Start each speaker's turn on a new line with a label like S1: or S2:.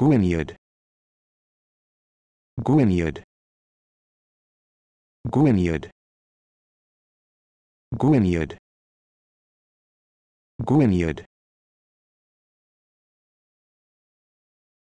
S1: Gwynedd. Gwynedd. Gwynedd. Gwynedd. Gwynedd.